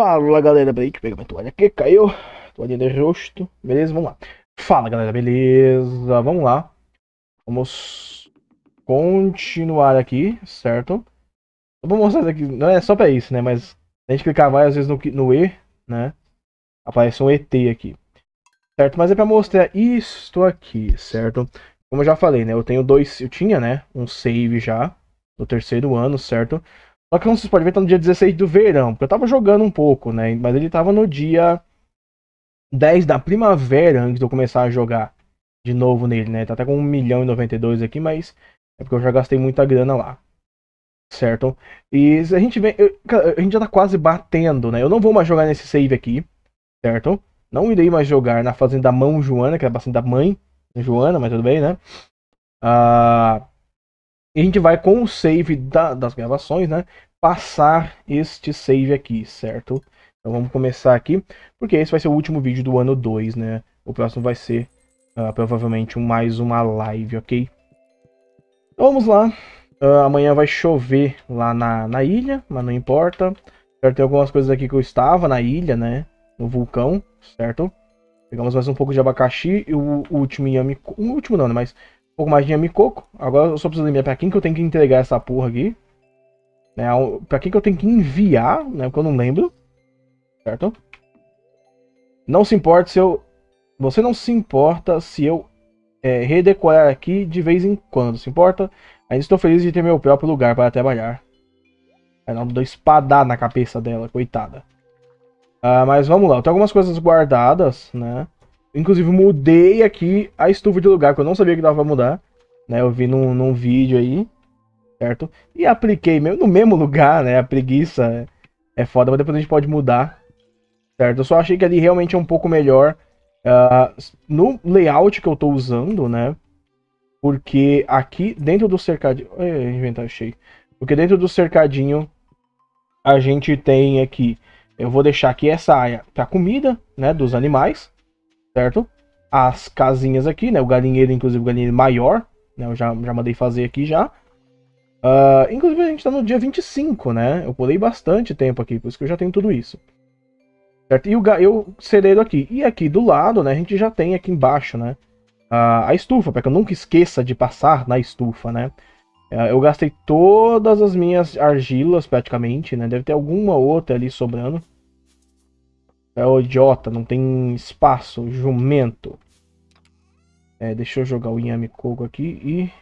Fala galera, peraí que pega minha toalha aqui, caiu. Toalha de rosto, beleza? Vamos lá. Fala galera, beleza? Vamos lá. Vamos continuar aqui, certo? Eu vou mostrar aqui, não é só pra isso, né? Mas a gente clicar várias vezes no, no E, né? Aparece um ET aqui. Certo? Mas é pra mostrar isto aqui, certo? Como eu já falei, né? Eu tenho dois, eu tinha, né? Um save já, no terceiro ano, certo? Só que como vocês podem ver, tá no dia 16 do verão. Porque eu tava jogando um pouco, né? Mas ele tava no dia 10 da primavera antes de eu começar a jogar de novo nele, né? Tá até com 1 milhão e 92 aqui, mas é porque eu já gastei muita grana lá. Certo? E a gente vem. Eu, a gente já tá quase batendo, né? Eu não vou mais jogar nesse save aqui, certo? Não irei mais jogar na fazenda mão Joana, que é a fazenda da mãe Joana, mas tudo bem, né? Ah. Uh e a gente vai com o save da, das gravações, né? Passar este save aqui, certo? Então vamos começar aqui, porque esse vai ser o último vídeo do ano 2, né? O próximo vai ser uh, provavelmente mais uma live, ok? Então vamos lá. Uh, amanhã vai chover lá na, na ilha, mas não importa. Certo? Tem algumas coisas aqui que eu estava na ilha, né? No vulcão, certo? Pegamos mais um pouco de abacaxi e o, o último yami... O último não, né? Mas pouco mais de Yami Coco. Agora eu só preciso lembrar pra quem que eu tenho que entregar essa porra aqui. Né? Pra quem que eu tenho que enviar, né? Porque eu não lembro. Certo? Não se importa se eu... Você não se importa se eu é, redecorar aqui de vez em quando. Se importa? Ainda estou feliz de ter meu próprio lugar para trabalhar. não dou espadar na cabeça dela, coitada. Ah, mas vamos lá, eu tenho algumas coisas guardadas, né? Inclusive, mudei aqui a estufa de lugar, que eu não sabia que dava pra mudar. Né? Eu vi num, num vídeo aí, certo? E apliquei mesmo, no mesmo lugar, né? A preguiça é, é foda, mas depois a gente pode mudar, certo? Eu só achei que ali realmente é um pouco melhor uh, no layout que eu tô usando, né? Porque aqui dentro do cercadinho... Ai, inventário cheio. Porque dentro do cercadinho a gente tem aqui... Eu vou deixar aqui essa área pra comida, né? Dos animais certo? As casinhas aqui, né? O galinheiro, inclusive, o galinheiro maior, né? Eu já, já mandei fazer aqui já. Uh, inclusive, a gente tá no dia 25, né? Eu pulei bastante tempo aqui, por isso que eu já tenho tudo isso. Certo? E o, ga... e o celeiro aqui. E aqui do lado, né? A gente já tem aqui embaixo, né? Uh, a estufa, para que eu nunca esqueça de passar na estufa, né? Uh, eu gastei todas as minhas argilas, praticamente, né? Deve ter alguma outra ali sobrando. É o idiota, não tem espaço, jumento. É, deixa eu jogar o Yami Coco aqui e... O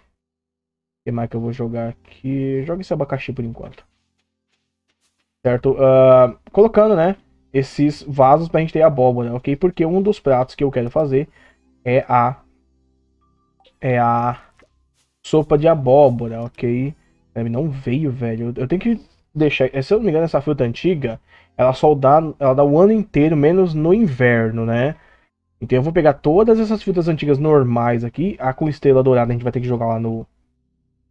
que mais que eu vou jogar aqui? Joga esse abacaxi por enquanto. Certo? Uh, colocando, né? Esses vasos pra gente ter abóbora, ok? Porque um dos pratos que eu quero fazer é a... É a sopa de abóbora, ok? Não veio, velho. Eu tenho que deixar. Eh, se eu não me engano, essa fruta antiga, ela só dá, ela dá o ano inteiro, menos no inverno, né? Então eu vou pegar todas essas frutas antigas normais aqui. A com estrela dourada a gente vai ter que jogar lá no.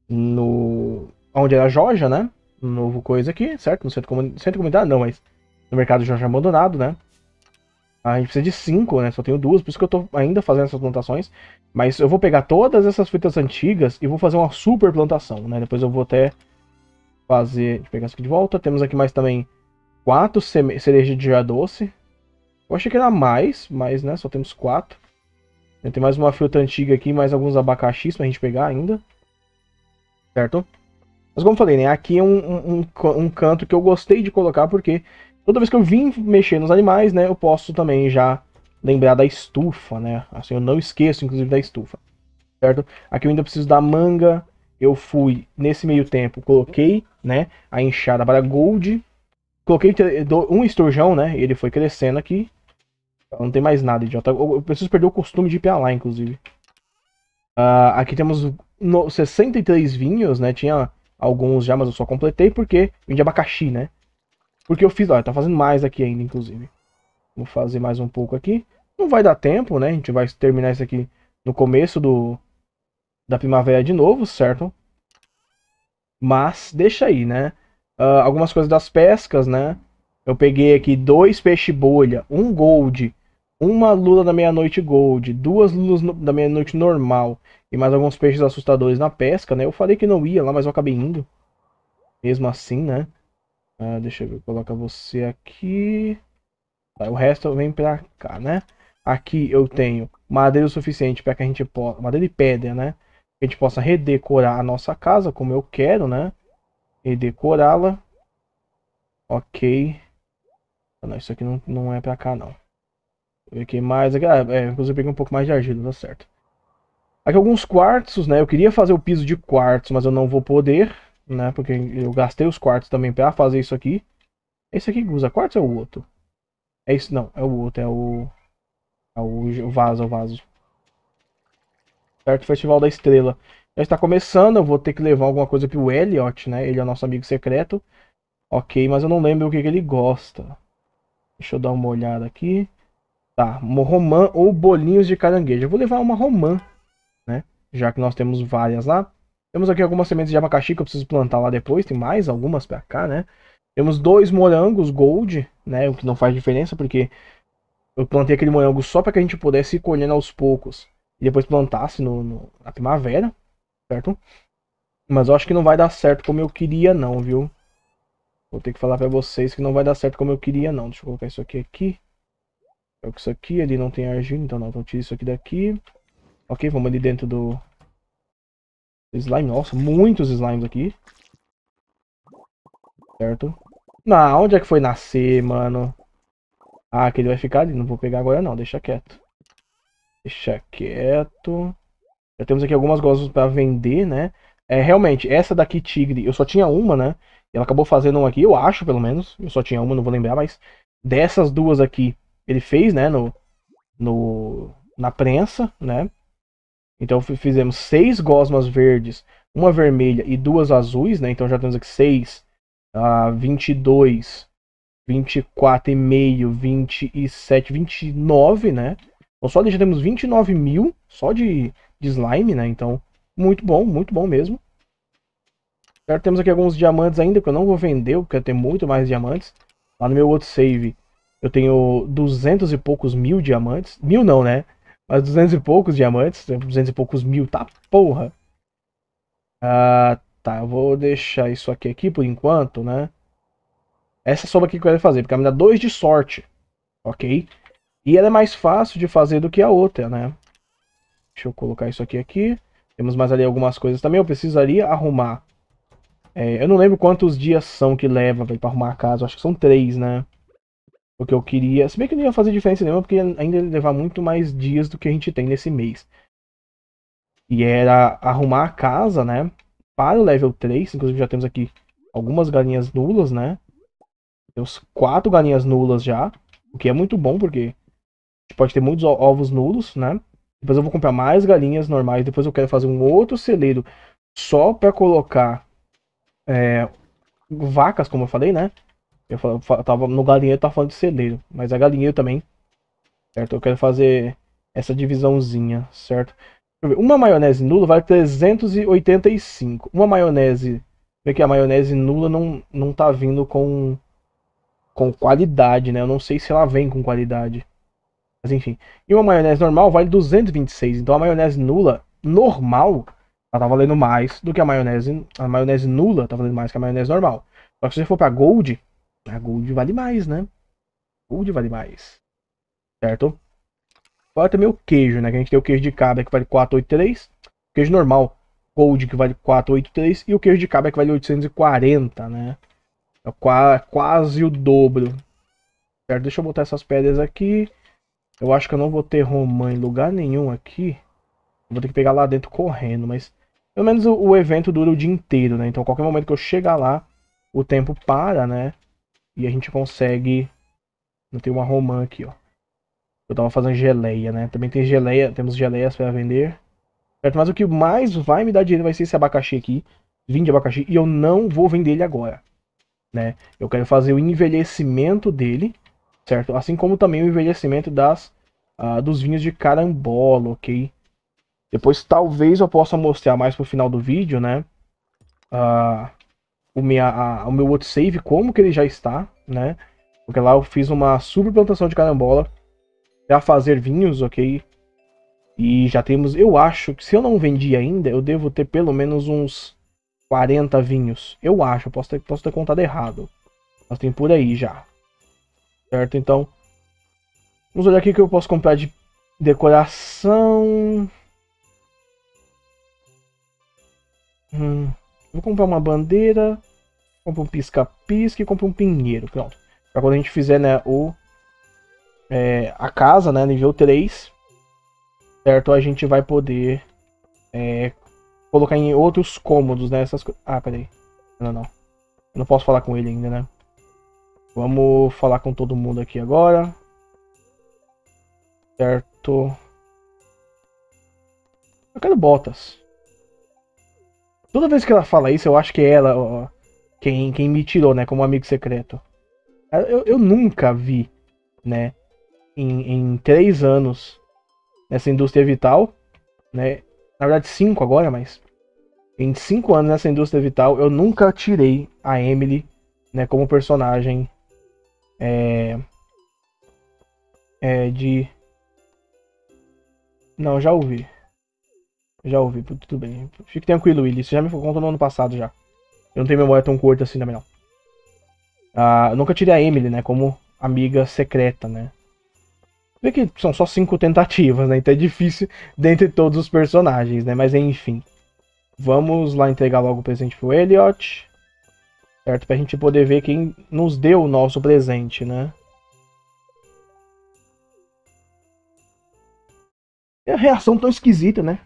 No. Onde era é a Joja, né? novo coisa aqui, certo? No centro, comun... centro comunitário, não, mas no mercado Joja abandonado, né? A gente precisa de cinco, né? Só tenho duas, por isso que eu tô ainda fazendo essas plantações. Mas eu vou pegar todas essas frutas antigas e vou fazer uma super plantação, né? Depois eu vou até fazer. Deixa eu pegar isso aqui de volta. Temos aqui mais também quatro cerejas de já doce. Eu achei que era mais, mas né, só temos quatro. Né, tem mais uma fruta antiga aqui, mais alguns abacaxis pra gente pegar ainda. Certo? Mas como eu falei, né? Aqui é um, um, um canto que eu gostei de colocar, porque toda vez que eu vim mexer nos animais, né? Eu posso também já lembrar da estufa, né? Assim, eu não esqueço, inclusive, da estufa. Certo? Aqui eu ainda preciso da manga, eu fui nesse meio tempo, coloquei, né, a enxada para gold, coloquei um esturjão, né, ele foi crescendo aqui. Então, não tem mais nada, idiota. Eu preciso perder o costume de ir pra lá, inclusive. Uh, aqui temos no, 63 vinhos, né, tinha alguns já, mas eu só completei porque vim de abacaxi, né. Porque eu fiz, olha, tá fazendo mais aqui ainda, inclusive. Vou fazer mais um pouco aqui. Não vai dar tempo, né, a gente vai terminar isso aqui no começo do, da primavera de novo, certo? Mas deixa aí, né? Uh, algumas coisas das pescas, né? Eu peguei aqui dois peixe-bolha, um gold, uma lula da meia-noite gold, duas lulas no, da meia-noite normal e mais alguns peixes assustadores na pesca, né? Eu falei que não ia lá, mas eu acabei indo. Mesmo assim, né? Uh, deixa eu colocar você aqui. Tá, o resto vem pra cá, né? Aqui eu tenho madeira o suficiente para que a gente possa... Madeira e pedra, né? a gente possa redecorar a nossa casa como eu quero, né? Redecorá-la. Ok. Não, isso aqui não, não é pra cá, não. Peguei mais... Aqui, ah, é, inclusive eu peguei um pouco mais de argila, tá certo. Aqui alguns quartos, né? Eu queria fazer o piso de quartos, mas eu não vou poder, né? Porque eu gastei os quartos também pra fazer isso aqui. Esse aqui usa quartos ou é o outro? É isso, não. É o outro, é o... É o vaso, é o vaso certo? Festival da Estrela já está começando, eu vou ter que levar alguma coisa pro Elliot, né? Ele é nosso amigo secreto. Ok, mas eu não lembro o que, que ele gosta. Deixa eu dar uma olhada aqui. Tá, romã ou bolinhos de caranguejo. Eu vou levar uma romã, né? Já que nós temos várias lá. Temos aqui algumas sementes de abacaxi que eu preciso plantar lá depois. Tem mais algumas pra cá, né? Temos dois morangos gold, né? O que não faz diferença, porque eu plantei aquele morango só para que a gente pudesse ir colhendo aos poucos e depois plantasse no, no, na primavera, certo? Mas eu acho que não vai dar certo como eu queria não, viu? Vou ter que falar pra vocês que não vai dar certo como eu queria não. Deixa eu colocar isso aqui aqui. Coloco isso aqui, ali não tem argila, então não. Então tira isso aqui daqui. Ok, vamos ali dentro do... Slime, nossa, muitos slimes aqui. Certo? Não, onde é que foi nascer, mano? Ah, aquele vai ficar ali. Não vou pegar agora não, deixa quieto. Deixa quieto. Já temos aqui algumas gosmas para vender, né? É, realmente, essa daqui, Tigre, eu só tinha uma, né? Ela acabou fazendo uma aqui, eu acho, pelo menos. Eu só tinha uma, não vou lembrar, mas dessas duas aqui, ele fez, né? No, no, na prensa, né? Então fizemos seis gosmas verdes, uma vermelha e duas azuis, né? Então já temos aqui seis, uh, ah, 22, meio, 27, 29, né? Então só deixaremos 29 mil só de, de slime, né? Então, muito bom, muito bom mesmo. Certo, temos aqui alguns diamantes ainda, que eu não vou vender, porque eu tenho muito mais diamantes. Lá no meu outro save, eu tenho 200 e poucos mil diamantes. Mil não, né? Mas 200 e poucos diamantes, 200 né? e poucos mil, tá porra. Ah, tá, eu vou deixar isso aqui, aqui por enquanto, né? Essa sombra aqui que eu quero fazer, porque ela me dá 2 de sorte, ok? E ela é mais fácil de fazer do que a outra, né? Deixa eu colocar isso aqui aqui. Temos mais ali algumas coisas também. Eu precisaria arrumar. É, eu não lembro quantos dias são que leva para arrumar a casa. Eu acho que são três, né? O que eu queria. Se bem que não ia fazer diferença nenhuma, porque ainda ia levar muito mais dias do que a gente tem nesse mês. E era arrumar a casa, né? Para o level 3. Inclusive já temos aqui algumas galinhas nulas, né? Temos quatro galinhas nulas já. O que é muito bom, porque gente pode ter muitos ovos nulos, né? Depois eu vou comprar mais galinhas normais. Depois eu quero fazer um outro celeiro só para colocar é, vacas, como eu falei, né? Eu, falo, eu tava no galinheiro, tá falando de celeiro, mas é galinheiro também, certo? Eu quero fazer essa divisãozinha, certo? Uma maionese nula vale 385. Uma maionese, vê que a maionese nula não não tá vindo com com qualidade, né? Eu não sei se ela vem com qualidade. Mas enfim. E uma maionese normal vale 226. Então a maionese nula, normal, ela tá valendo mais do que a maionese. A maionese nula tá valendo mais que a maionese normal. Só que se você for pra Gold, a Gold vale mais, né? Gold vale mais. Certo? Agora também o queijo, né? Que a gente tem o queijo de cabra que vale 483. O queijo normal, Gold, que vale 483. E o queijo de cabra que vale 840, né? É quase o dobro. Certo? Deixa eu botar essas pedras aqui. Eu acho que eu não vou ter romã em lugar nenhum aqui. Vou ter que pegar lá dentro correndo, mas... Pelo menos o, o evento dura o dia inteiro, né? Então qualquer momento que eu chegar lá, o tempo para, né? E a gente consegue... Não tem uma romã aqui, ó. Eu tava fazendo geleia, né? Também tem geleia, temos geleias para vender. Certo? Mas o que mais vai me dar dinheiro vai ser esse abacaxi aqui. de abacaxi. E eu não vou vender ele agora. Né? Eu quero fazer o envelhecimento dele certo? Assim como também o envelhecimento das, uh, dos vinhos de carambola, ok? Depois talvez eu possa mostrar mais pro final do vídeo, né? Uh, o, minha, a, o meu outro save, como que ele já está, né? Porque lá eu fiz uma super plantação de carambola para fazer vinhos, ok? E já temos, eu acho que se eu não vendi ainda, eu devo ter pelo menos uns 40 vinhos. Eu acho, posso ter, posso ter contado errado. Mas tem por aí já. Certo? Então, vamos olhar aqui o que eu posso comprar de decoração. Hum, vou comprar uma bandeira, compre um pisca-pisca e compre um pinheiro. Pronto. Pra quando a gente fizer né, o, é, a casa, né, nível 3, certo? A gente vai poder é, colocar em outros cômodos, né? Essas Ah, peraí. Não, não. Eu não posso falar com ele ainda, né? Vamos falar com todo mundo aqui agora. Certo. Eu quero botas. Toda vez que ela fala isso, eu acho que é ela ó, quem, quem me tirou, né? Como amigo secreto. Eu, eu nunca vi, né? Em, em três anos nessa indústria vital, né? Na verdade, cinco agora, mas em cinco anos nessa indústria vital, eu nunca tirei a Emily, né? Como personagem é, é de não já ouvi já ouvi tudo bem fique tranquilo Willy isso já me contou no ano passado já eu não tenho memória tão curta assim também não ah, eu nunca tirei a Emily né como amiga secreta né Vê que são só cinco tentativas, né? Então é difícil dentre todos os personagens, né? Mas enfim. Vamos lá entregar logo o presente pro Elliot certo? Para a gente poder ver quem nos deu o nosso presente, né? É a reação tão esquisita, né?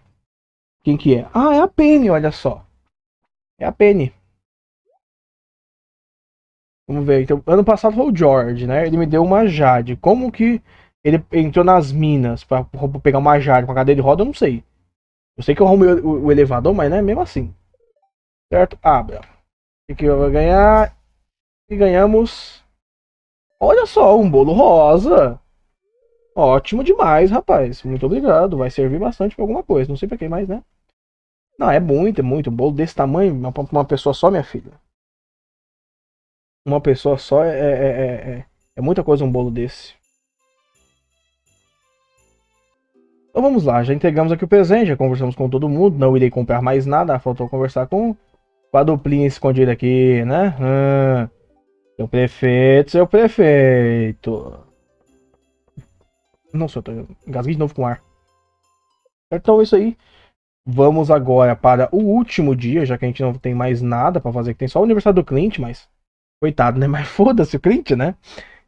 Quem que é? Ah, é a Penny, olha só. É a Penny. Vamos ver. Então, ano passado foi o George, né? Ele me deu uma Jade. Como que ele entrou nas minas para pegar uma Jade com a cadeira de roda? Eu não sei. Eu sei que eu arrumei o, o elevador, mas é mesmo assim. Certo? Abra. O que eu vou ganhar? E ganhamos. Olha só, um bolo rosa. Ótimo demais, rapaz. Muito obrigado. Vai servir bastante pra alguma coisa. Não sei pra quem mais, né? Não, é muito, é muito. Um bolo desse tamanho, pra uma pessoa só, minha filha. Uma pessoa só é é, é, é, é, é muita coisa um bolo desse. Então vamos lá, já entregamos aqui o presente, já conversamos com todo mundo, não irei comprar mais nada, faltou conversar com duplinha escondida aqui, né? Ah, seu prefeito, seu prefeito. Nossa, eu tô... engasguei de novo com ar. Então é isso aí. Vamos agora para o último dia, já que a gente não tem mais nada para fazer, que tem só o aniversário do cliente, mas. Coitado, né? Mas foda-se o cliente, né?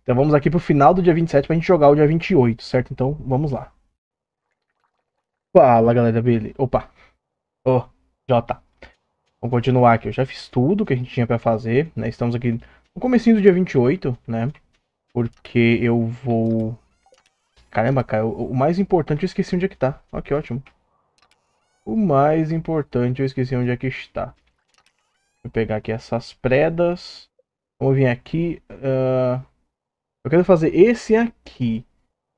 Então vamos aqui pro final do dia 27 pra gente jogar o dia 28, certo? Então vamos lá. Fala galera, beleza? Opa! Ô, oh, Jota. Vamos continuar aqui. Eu já fiz tudo que a gente tinha para fazer, né? Estamos aqui no comecinho do dia 28, né? Porque eu vou... Caramba, cara, o, mais importante eu esqueci onde é que tá. Ó, que ótimo. O mais importante eu esqueci onde é que está. Vou pegar aqui essas predas. Vamos vir aqui. Uh... Eu quero fazer esse aqui.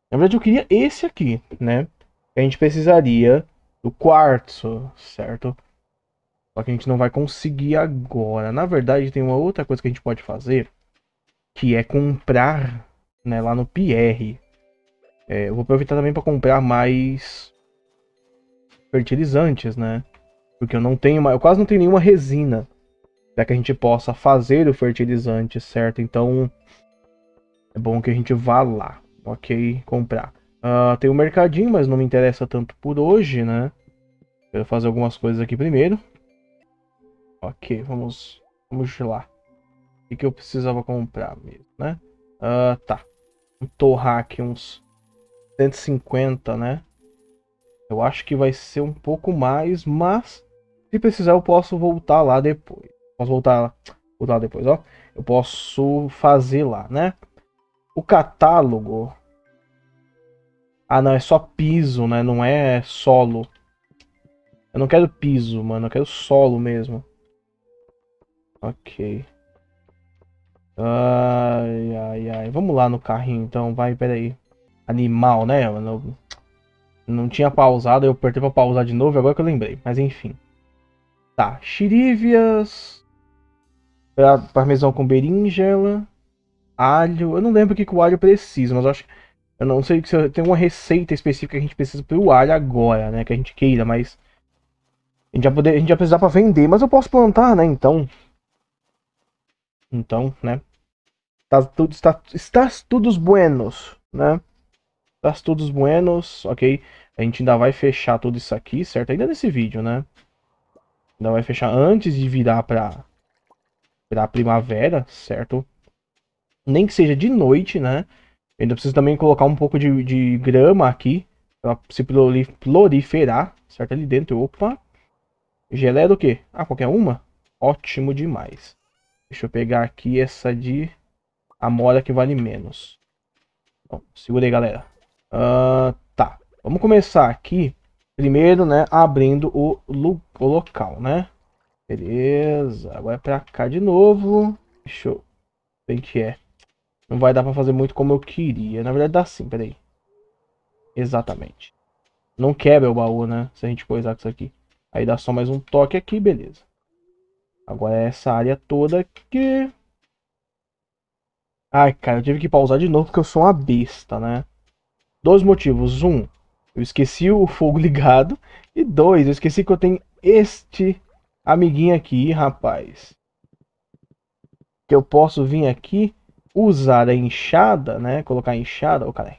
Na verdade, eu queria esse aqui, né? A gente precisaria do quartzo, certo? Só que a gente não vai conseguir agora. Na verdade, tem uma outra coisa que a gente pode fazer. Que é comprar né, lá no PR. É, eu vou aproveitar também para comprar mais fertilizantes, né? Porque eu não tenho, mais, eu quase não tenho nenhuma resina para que a gente possa fazer o fertilizante, certo? Então é bom que a gente vá lá, ok? Comprar. Uh, tem o um mercadinho, mas não me interessa tanto por hoje, né? Quero fazer algumas coisas aqui primeiro. Ok, vamos lá. O que, que eu precisava comprar mesmo, né? Uh, tá. Vou torrar aqui uns 150, né? Eu acho que vai ser um pouco mais, mas se precisar eu posso voltar lá depois. Posso voltar, voltar lá depois, ó. Eu posso fazer lá, né? O catálogo... Ah, não, é só piso, né? Não é solo. Eu não quero piso, mano. Eu quero solo mesmo. Ok. Ai, ai, ai. Vamos lá no carrinho, então. Vai, peraí. Animal, né? Não, não tinha pausado, eu apertei pra pausar de novo, agora que eu lembrei. Mas enfim. Tá, xerívias. Parmesão com berinjela. Alho. Eu não lembro o que, que o alho precisa, mas eu acho... Eu não sei se tem uma receita específica que a gente precisa pro alho agora, né? Que a gente queira, mas... A gente já poder, a gente já precisar pra vender, mas eu posso plantar, né? Então... Então, né? Tá tudo, está, estás todos buenos, né? Estás todos buenos, ok? A gente ainda vai fechar tudo isso aqui, certo? Ainda nesse vídeo, né? Ainda vai fechar antes de virar pra, pra primavera, certo? Nem que seja de noite, né? Eu ainda preciso também colocar um pouco de, de grama aqui, pra se proliferar, certo? Ali dentro, opa. Gelé do que? Ah, qualquer uma? Ótimo demais. Deixa eu pegar aqui essa de Amora que vale menos. Bom, segura aí, galera. Uh, tá. Vamos começar aqui. Primeiro, né, abrindo o, o local, né? Beleza. Agora é pra cá de novo. Deixa eu... ver que é. Não vai dar pra fazer muito como eu queria. Na verdade dá sim, peraí. Exatamente. Não quebra o baú, né? Se a gente coisar com isso aqui. Aí dá só mais um toque aqui, beleza. Agora é essa área toda aqui. Ai, cara, eu tive que pausar de novo porque eu sou uma besta, né? Dois motivos. Um, eu esqueci o fogo ligado. E dois, eu esqueci que eu tenho este amiguinho aqui, rapaz. Que eu posso vir aqui, usar a enxada, né? Colocar a enxada, oh, cara.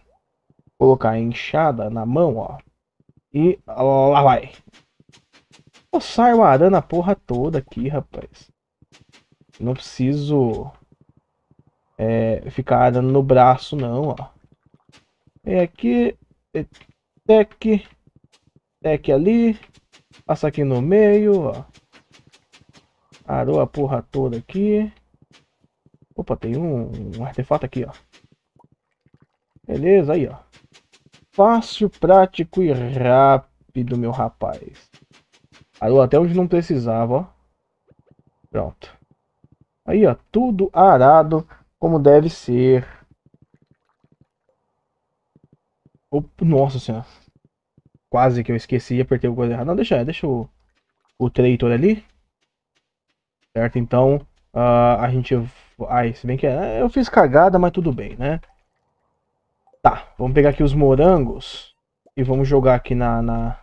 Colocar a enxada na mão, ó. E lá vai passar o arana a porra toda aqui, rapaz. Não preciso é, ficar arando no braço, não, ó. aqui, é, tec, tec ali, passa aqui no meio, ó. Arou a porra toda aqui. Opa, tem um, um artefato aqui, ó. Beleza, aí, ó. Fácil, prático e rápido, meu rapaz até onde não precisava, ó. Pronto. Aí, ó, tudo arado como deve ser. Opa, nossa senhora. Quase que eu esqueci, apertei o coisa errado. Não, deixa, deixa o, o traitor ali. Certo, então uh, a gente... Ai, se bem que é, né, eu fiz cagada, mas tudo bem, né? Tá, vamos pegar aqui os morangos e vamos jogar aqui na, na,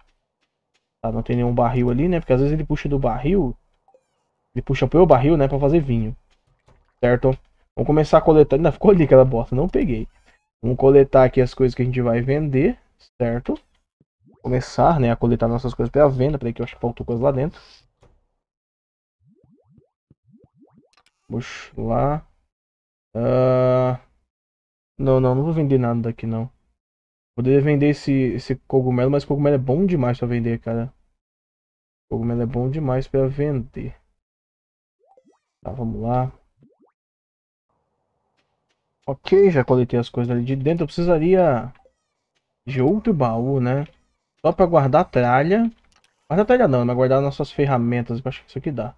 Tá, não tem nenhum barril ali, né? Porque às vezes ele puxa do barril. Ele puxa pelo barril, né? Pra fazer vinho. Certo? Vamos começar a coletar. Ainda ficou ali aquela bosta, não peguei. Vamos coletar aqui as coisas que a gente vai vender, certo? Começar, né? A coletar nossas coisas pra venda. Peraí que eu acho que faltou coisa lá dentro. Puxa lá. Uh... Não, não, não vou vender nada daqui não. Poderia vender esse, esse cogumelo, mas cogumelo é bom demais pra vender, cara. Cogumelo é bom demais pra vender. Tá, vamos lá. Ok, já coletei as coisas ali de dentro. Eu precisaria de outro baú, né? Só pra guardar tralha. Guardar tralha não, mas guardar nossas ferramentas. Eu acho que isso aqui dá.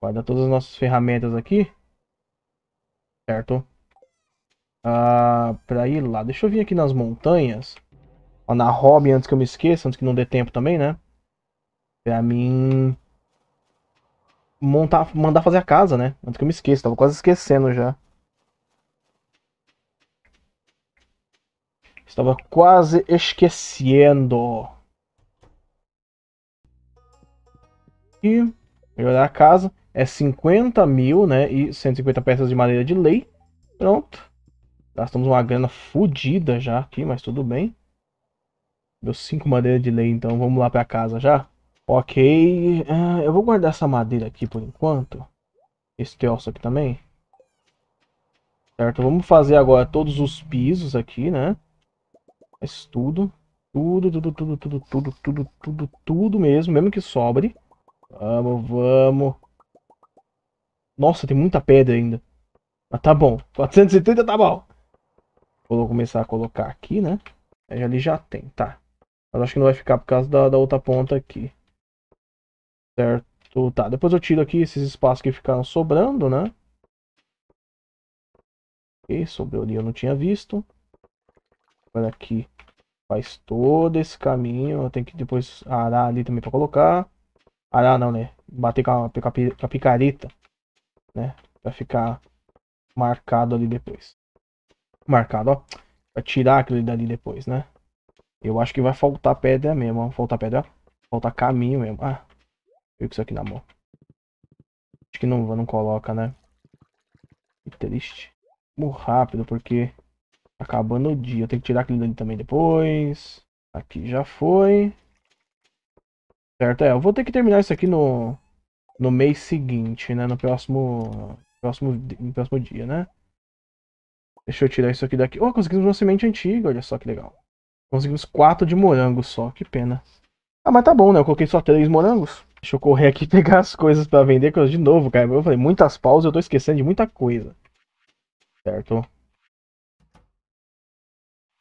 Guardar todas as nossas ferramentas aqui. Certo. Ah, pra ir lá. Deixa eu vir aqui nas montanhas. Ó, na hobby, antes que eu me esqueça, antes que não dê tempo também, né? Pra mim... Montar, mandar fazer a casa, né? Antes que eu me esqueça. Tava quase esquecendo já. Estava quase esquecendo. E melhorar a casa. É 50 mil, né? E 150 peças de madeira de lei. Pronto. Gastamos tá, uma grana fodida já aqui, mas tudo bem. Meus cinco madeiras de lei, então vamos lá pra casa já. Ok, uh, eu vou guardar essa madeira aqui por enquanto. Esse telso aqui também. Certo, vamos fazer agora todos os pisos aqui, né? Faz tudo. Tudo, tudo, tudo, tudo, tudo, tudo, tudo, tudo mesmo, mesmo que sobre. Vamos, vamos. Nossa, tem muita pedra ainda. Mas tá bom, 430 tá bom. Vou começar a colocar aqui, né? Aí ali já tem, tá. Mas acho que não vai ficar por causa da, da outra ponta aqui. Certo, tá. Depois eu tiro aqui esses espaços que ficaram sobrando, né? E sobrou ali, eu não tinha visto. Agora aqui faz todo esse caminho. Eu tenho que depois arar ali também para colocar. Arar não, né? Bater com a, com a picareta, né? Pra ficar marcado ali depois marcado, ó. Pra tirar aquele dali depois, né? Eu acho que vai faltar pedra mesmo, ó. Faltar pedra, Faltar caminho mesmo. Ah, eu com isso aqui na mão. Acho que não, não coloca, né? Que triste. Vamos rápido, porque tá acabando o dia. Eu tenho que tirar aquele dali também depois. Aqui já foi. Certo, é. Eu vou ter que terminar isso aqui no, no mês seguinte, né? No próximo, próximo, no próximo dia, né? Deixa eu tirar isso aqui daqui. Oh, conseguimos uma semente antiga, olha só que legal. Conseguimos quatro de morango só, que pena. Ah, mas tá bom, né? Eu coloquei só três morangos. Deixa eu correr aqui e pegar as coisas para vender, que de novo, cara. Eu falei, muitas pausas, eu tô esquecendo de muita coisa. Certo.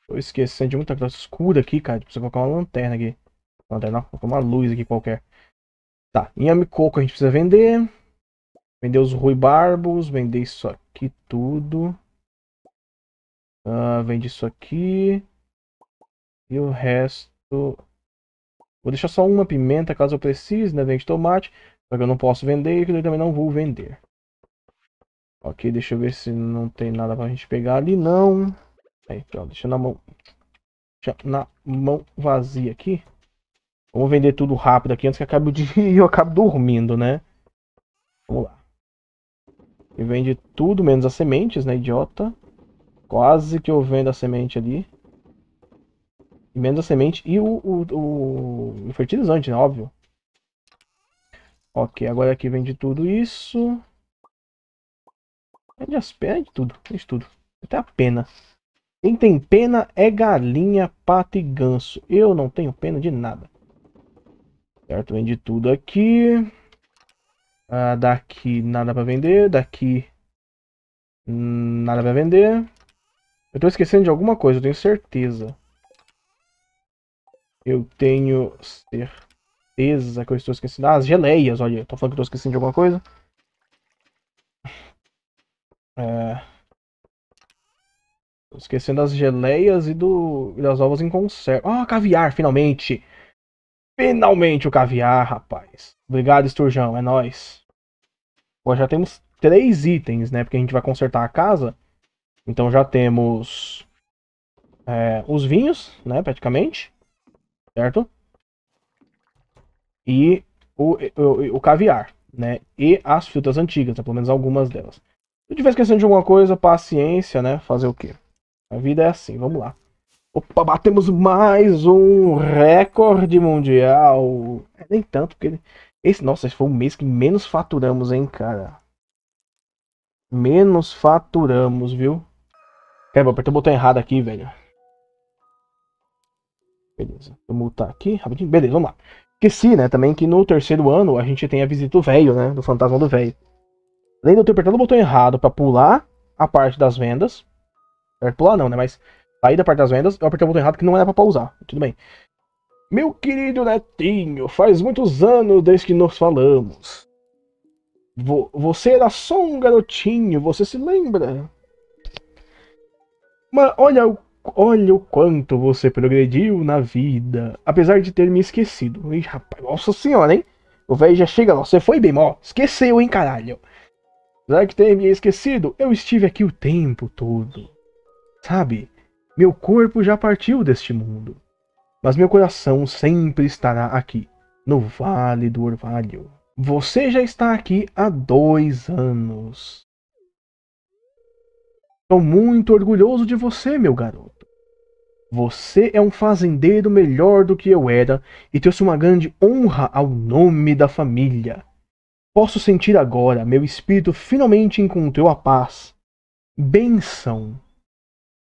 Tô esquecendo de muita coisa. escura aqui, cara. Precisa colocar uma lanterna aqui. Lanterna, não. Vou colocar uma luz aqui qualquer. Tá, inhame coco a gente precisa vender. Vender os ruibarbos, vender isso aqui tudo. Ah, vende isso aqui. E o resto... Vou deixar só uma pimenta caso eu precise, né? Vende tomate. Só que eu não posso vender e eu também não vou vender. Ok, deixa eu ver se não tem nada pra gente pegar ali, não. Aí, pronto, deixa na mão. Deixa na mão vazia aqui. Vamos vender tudo rápido aqui antes que acabe o dia e eu acabe dormindo, né? Vamos lá. E vende tudo, menos as sementes, né, idiota? Quase que eu vendo a semente ali. E menos a semente e o, o, o fertilizante, né? Óbvio. Ok, agora aqui vende tudo isso. Vende as penas, de tudo, vende tudo. Até a pena. Quem tem pena é galinha, pato e ganso. Eu não tenho pena de nada. Certo, vende tudo aqui. Ah, daqui nada para vender, daqui nada para vender. Eu tô esquecendo de alguma coisa, eu tenho certeza. Eu tenho certeza que eu estou esquecendo. Ah, as geleias, olha. Tô tá falando que eu tô esquecendo de alguma coisa. É... Tô esquecendo das geleias e do e das ovas em conserva. Ah, caviar, finalmente! Finalmente o caviar, rapaz. Obrigado, esturjão. É nóis. Pô, já temos três itens, né? Porque a gente vai consertar a casa. Então já temos é, os vinhos, né, praticamente, certo? E o, o, o, caviar, né, e as frutas antigas, né, pelo menos algumas delas. Se eu estiver esquecendo de alguma coisa, paciência, né, fazer o quê? A vida é assim, vamos lá. Opa, batemos mais um recorde mundial. É, nem tanto, porque esse, nossa, esse foi o mês que menos faturamos, hein, cara. Menos faturamos, viu? Pera, vou apertar o botão errado aqui, velho. Beleza. Vou multar aqui rapidinho. Beleza, vamos lá. Esqueci, né, também que no terceiro ano a gente tem a visita do velho, né? Do fantasma do velho. Além de eu ter apertado o botão errado pra pular a parte das vendas. Certo? É, pular não, né? Mas sair da parte das vendas, eu apertei o botão errado que não era pra pausar. Tudo bem. Meu querido netinho, faz muitos anos desde que nos falamos. Você era só um garotinho, você se lembra? Mas olha, olha o quanto você progrediu na vida. Apesar de ter me esquecido. Ih, rapaz, nossa senhora, hein? O velho já chega lá. Você foi bem, ó. Esqueceu, hein, caralho. Apesar de ter me esquecido, eu estive aqui o tempo todo. Sabe? Meu corpo já partiu deste mundo. Mas meu coração sempre estará aqui, no Vale do Orvalho. Você já está aqui há dois anos. Estou muito orgulhoso de você, meu garoto. Você é um fazendeiro melhor do que eu era e trouxe uma grande honra ao nome da família. Posso sentir agora, meu espírito finalmente encontrou a paz. Benção.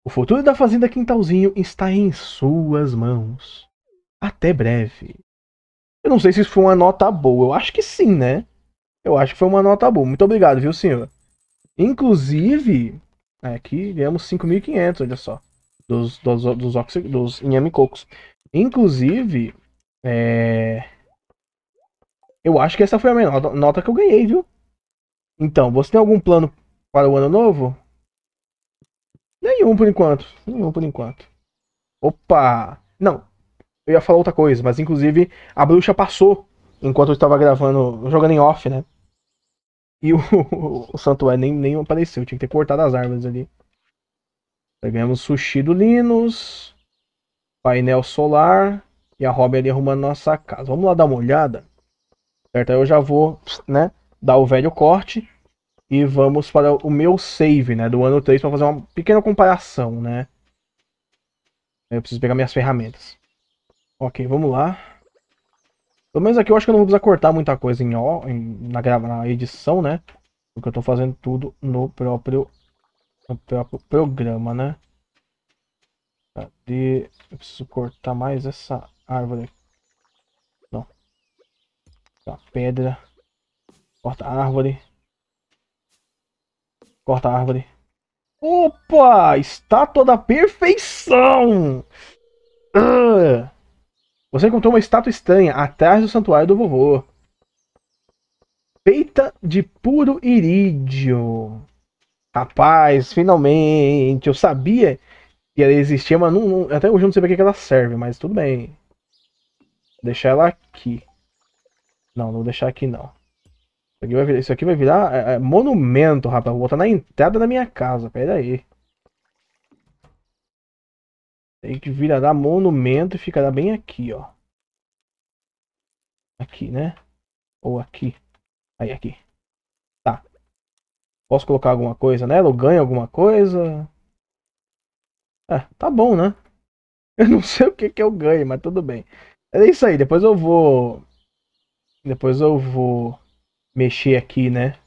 O futuro da Fazenda Quintalzinho está em suas mãos. Até breve. Eu não sei se isso foi uma nota boa. Eu acho que sim, né? Eu acho que foi uma nota boa. Muito obrigado, viu, senhor? Inclusive, é, aqui ganhamos 5.500, olha só. Dos, dos, dos, oxi, dos inhame cocos. Inclusive, é... eu acho que essa foi a menor nota que eu ganhei, viu? Então, você tem algum plano para o ano novo? Nenhum por enquanto. Nenhum por enquanto. Opa! Não, eu ia falar outra coisa, mas inclusive a bruxa passou enquanto eu estava gravando, jogando em off, né? E o, o Santuário nem, nem apareceu, tinha que ter cortado as árvores ali. pegamos ganhamos sushi do Linus, painel solar e a Robin ali arrumando nossa casa. Vamos lá dar uma olhada. Certo? Aí eu já vou, né, dar o velho corte e vamos para o meu save, né, do ano 3 para fazer uma pequena comparação, né? Eu preciso pegar minhas ferramentas. Ok, vamos lá. Pelo menos aqui eu acho que eu não vou precisar cortar muita coisa em, em na, grava, na edição, né? Porque eu tô fazendo tudo no próprio, no próprio programa, né? Cadê? Eu preciso cortar mais essa árvore. Não. A tá, pedra. Corta a árvore. Corta a árvore. Opa! Estátua da perfeição! Uh! Você encontrou uma estátua estranha atrás do santuário do vovô. Feita de puro irídio. Rapaz, finalmente. Eu sabia que ela existia, mas não, não, até hoje eu não sei pra que ela serve, mas tudo bem. Vou deixar ela aqui. Não, não vou deixar aqui não. Isso aqui vai virar, isso aqui vai virar é, é, monumento, rapaz. Vou botar na entrada da minha casa, pera aí. Tem que virar da monumento e ficará bem aqui, ó. Aqui, né? Ou aqui. Aí, aqui. Tá. Posso colocar alguma coisa nela? eu ganho alguma coisa? É, tá bom, né? Eu não sei o que que eu ganho, mas tudo bem. É isso aí, depois eu vou... Depois eu vou mexer aqui, né?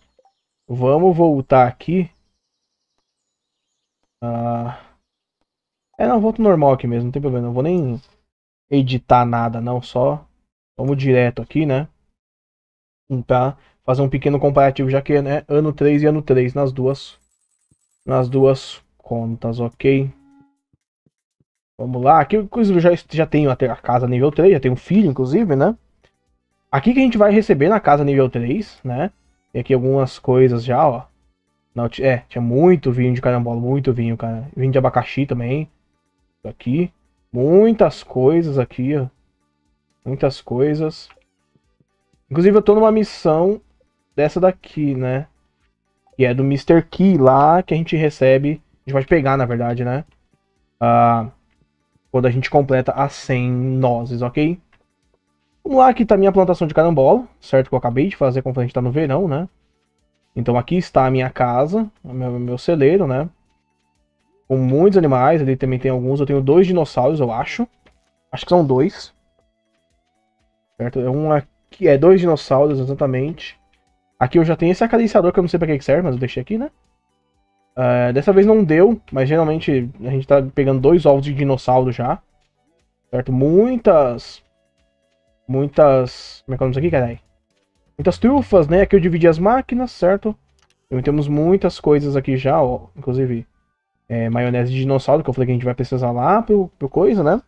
Vamos voltar aqui. Ah... É, não, volto normal aqui mesmo, não tem problema. Não vou nem editar nada, não. Só vamos direto aqui, né? Pra fazer um pequeno comparativo, já que é né, ano 3 e ano 3 nas duas, nas duas contas, ok? Vamos lá. Aqui, inclusive, já, já tenho a casa nível 3, já tenho um filho, inclusive, né? Aqui que a gente vai receber na casa nível 3, né? Tem aqui algumas coisas já, ó. Não, é, tinha muito vinho de carambola, muito vinho, cara. Vinho de abacaxi também aqui. Muitas coisas aqui, ó. Muitas coisas. Inclusive, eu tô numa missão dessa daqui, né? Que é do Mr. Key lá, que a gente recebe... A gente pode pegar, na verdade, né? Ah, quando a gente completa as 100 nozes, ok? Vamos lá, aqui tá a minha plantação de carambola, certo? Que eu acabei de fazer, como a gente tá no verão, né? Então aqui está a minha casa, meu, meu celeiro, né? com muitos animais. Ali também tem alguns. Eu tenho dois dinossauros, eu acho. Acho que são dois. Certo? É um aqui. É dois dinossauros, exatamente. Aqui eu já tenho esse acariciador que eu não sei pra que serve, mas eu deixei aqui, né? Uh, dessa vez não deu, mas geralmente a gente tá pegando dois ovos de dinossauro já. Certo? Muitas. Muitas. Como é que é o nome aqui, caralho? Muitas trufas, né? Aqui eu dividi as máquinas, certo? Então temos muitas coisas aqui já, ó. Inclusive, é, maionese de dinossauro, que eu falei que a gente vai precisar lá pro, pro coisa, né?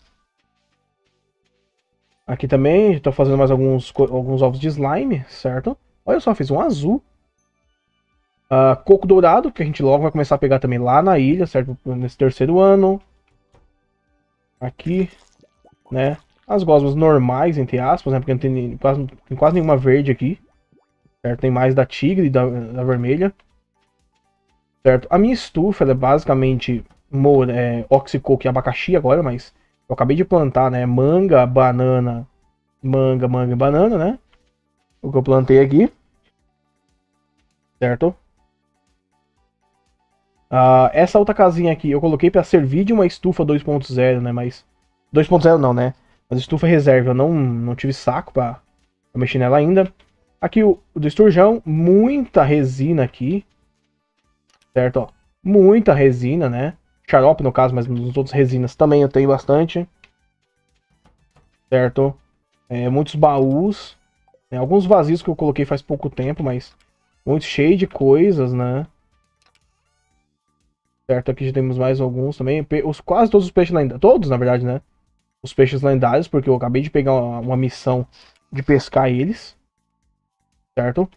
Aqui também, estou fazendo mais alguns, alguns ovos de slime, certo? Olha só, fiz um azul. Uh, coco dourado, que a gente logo vai começar a pegar também lá na ilha, certo? Nesse terceiro ano. Aqui, né? As gosmas normais, entre aspas, né? Porque não tem quase, tem quase nenhuma verde aqui. Certo? Tem mais da tigre e da, da vermelha certo? A minha estufa é basicamente mora, é, oxicoco e é abacaxi agora, mas eu acabei de plantar, né? Manga, banana, manga, manga e banana, né? O que eu plantei aqui, certo? Uh, essa outra casinha aqui eu coloquei para servir de uma estufa 2.0, né? Mas 2.0 não, né? Mas estufa reserva, eu não, não tive saco para mexer nela ainda. Aqui o, o do esturjão, muita resina aqui certo? Ó, muita resina, né? Xarope, no caso, mas nos outros resinas também eu tenho bastante. Certo? É, muitos baús. Né? Alguns vazios que eu coloquei faz pouco tempo, mas muito cheio de coisas, né? Certo, aqui já temos mais alguns também. Os, quase todos os peixes lendários. Todos, na verdade, né? Os peixes lendários, porque eu acabei de pegar uma, uma missão de pescar eles. Certo?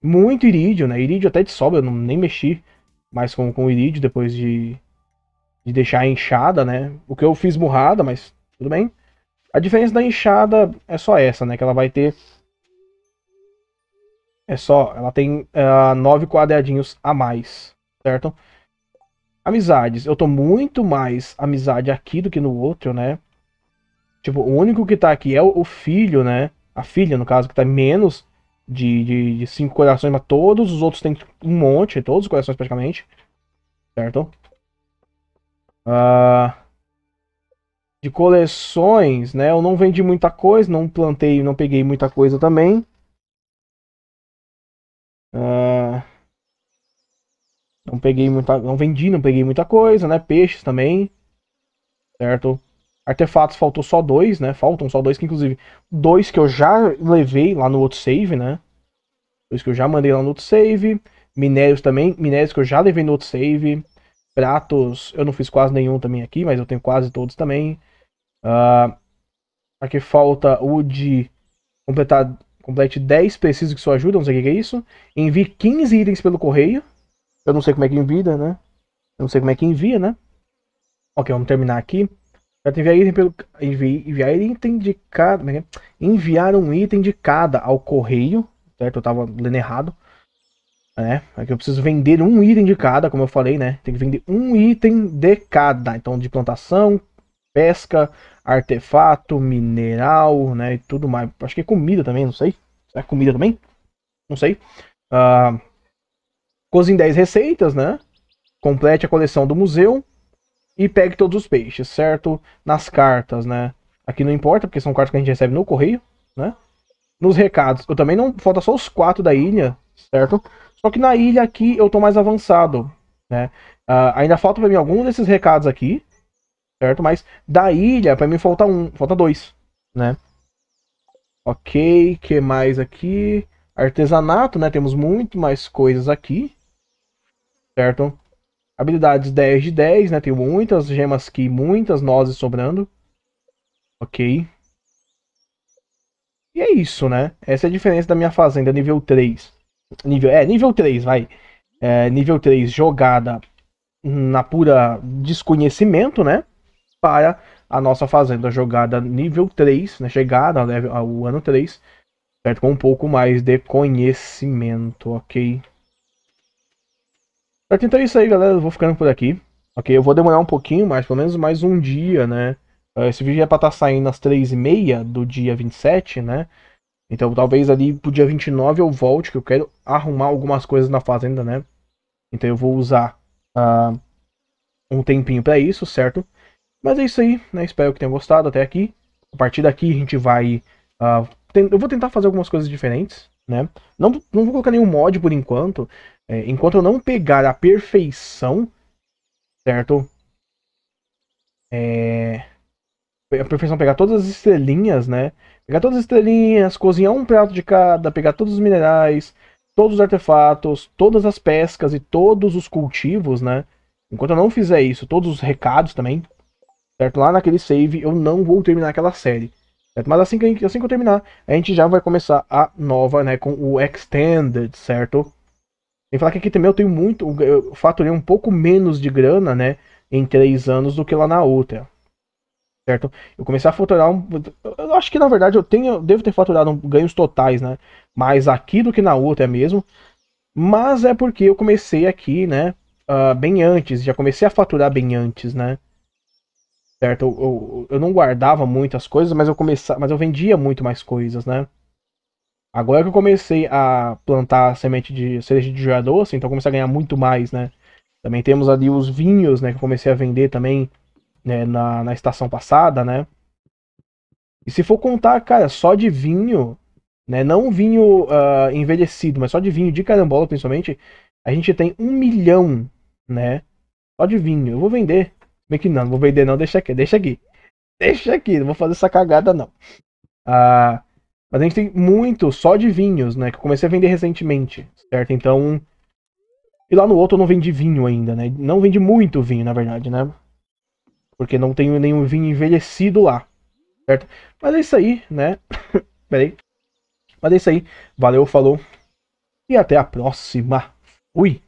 Muito irídio, né? Irídio até de sobra, eu não, nem mexi mais com, com irídio depois de, de deixar a enxada, né? O que eu fiz murrada, mas tudo bem. A diferença da enxada é só essa, né? Que ela vai ter... É só, ela tem uh, nove quadradinhos a mais, certo? Amizades. Eu tô muito mais amizade aqui do que no outro, né? Tipo, o único que tá aqui é o, o filho, né? A filha, no caso, que tá menos de, de, de cinco corações, mas todos os outros tem um monte, todos os corações praticamente. Certo? Uh, de coleções, né? Eu não vendi muita coisa, não plantei, não peguei muita coisa também. Uh, não peguei muita, não vendi, não peguei muita coisa, né? Peixes também, certo? Artefatos faltou só dois, né? Faltam só dois, que inclusive dois que eu já levei lá no outro save, né? Dois que eu já mandei lá no outro save. Minérios também, minérios que eu já levei no outro save. Pratos, eu não fiz quase nenhum também aqui, mas eu tenho quase todos também. Uh, ah, aqui falta o de completar, complete 10 preciso que só ajuda, não sei o que é isso. Envie 15 itens pelo correio. Eu não sei como é que envia, né? Eu não sei como é que envia, né? Ok, vamos terminar aqui. Certo? Enviar item pelo enviar item de cada, né? É? enviar um item de cada ao correio, certo? Eu tava lendo errado. Né? Aqui é eu preciso vender um item de cada, como eu falei, né? Tem que vender um item de cada. Então, de plantação, pesca, artefato, mineral, né? E tudo mais. Acho que é comida também, não sei. é comida também? Não sei. Uh, ah, cozinhe 10 receitas, né? Complete a coleção do museu e pegue todos os peixes, certo? Nas cartas, né? Aqui não importa, porque são cartas que a gente recebe no correio, né? Nos recados, eu também não... Falta só os quatro da ilha, certo? Só que na ilha aqui eu tô mais avançado, né? Uh, ainda falta para mim algum desses recados aqui, certo? Mas da ilha, para mim falta um, falta dois, né? Ok, que mais aqui? Artesanato, né? Temos muito mais coisas aqui, certo? Habilidades 10 de 10, né? Tem muitas gemas aqui, muitas nozes sobrando. Ok. E é isso, né? Essa é a diferença da minha fazenda nível 3. Nível, é, nível 3, vai. É, nível 3 jogada na pura desconhecimento, né? Para a nossa fazenda jogada nível 3, né? Chegada ao, ano 3, certo? Com um pouco mais de conhecimento, ok? ok? Mas então é isso aí, galera. Eu vou ficando por aqui. Ok, eu vou demorar um pouquinho, mas pelo menos mais um dia, né? Ah, esse vídeo é pra estar tá saindo às 3h30 do dia 27, né? Então talvez ali pro dia 29 eu volte, que eu quero arrumar algumas coisas na fazenda, né? Então eu vou usar uh, um tempinho para isso, certo? Mas é isso aí, né? Espero que tenham gostado até aqui. A partir daqui a gente vai... Uh, ah, tem... eu vou tentar fazer algumas coisas diferentes, né? Não, não vou colocar nenhum mod por enquanto, é, enquanto eu não pegar a perfeição, certo? É... A perfeição pegar todas as estrelinhas, né? Pegar todas as estrelinhas, cozinhar um prato de cada, pegar todos os minerais, todos os artefatos, todas as pescas e todos os cultivos, né? Enquanto eu não fizer isso, todos os recados também, certo? Lá naquele save eu não vou terminar aquela série. Certo? Mas assim que, assim que eu terminar, a gente já vai começar a nova, né? Com o Extended, certo? Tem que falar que aqui também eu tenho muito. Eu faturei um pouco menos de grana, né? Em três anos do que lá na outra. Certo? Eu comecei a faturar um. Eu acho que na verdade eu tenho. Eu devo ter faturado ganhos totais, né? Mais aqui do que na outra mesmo. Mas é porque eu comecei aqui, né? Uh, bem antes. Já comecei a faturar bem antes, né? Certo? Eu, eu, eu não guardava muitas coisas, mas eu comecei, mas eu vendia muito mais coisas, né? Agora que eu comecei a plantar semente de cereja de joia doce, então comecei a ganhar muito mais, né? Também temos ali os vinhos, né? Que eu comecei a vender também né, na, na estação passada, né? E se for contar, cara, só de vinho, né? Não vinho uh, envelhecido, mas só de vinho de carambola, principalmente, a gente tem um milhão, né? Só de vinho. Eu vou vender. é que não, não vou vender não, deixa aqui, deixa aqui. Deixa aqui, não vou fazer essa cagada não. Ah. Uh, mas a gente tem muito só de vinhos, né? Que eu comecei a vender recentemente, certo? Então. E lá no outro eu não vendi vinho ainda, né? Não vende muito vinho, na verdade, né? Porque não tenho nenhum vinho envelhecido lá, certo? Mas é isso aí, né? Peraí. Mas é isso aí. Valeu, falou. E até a próxima. Fui!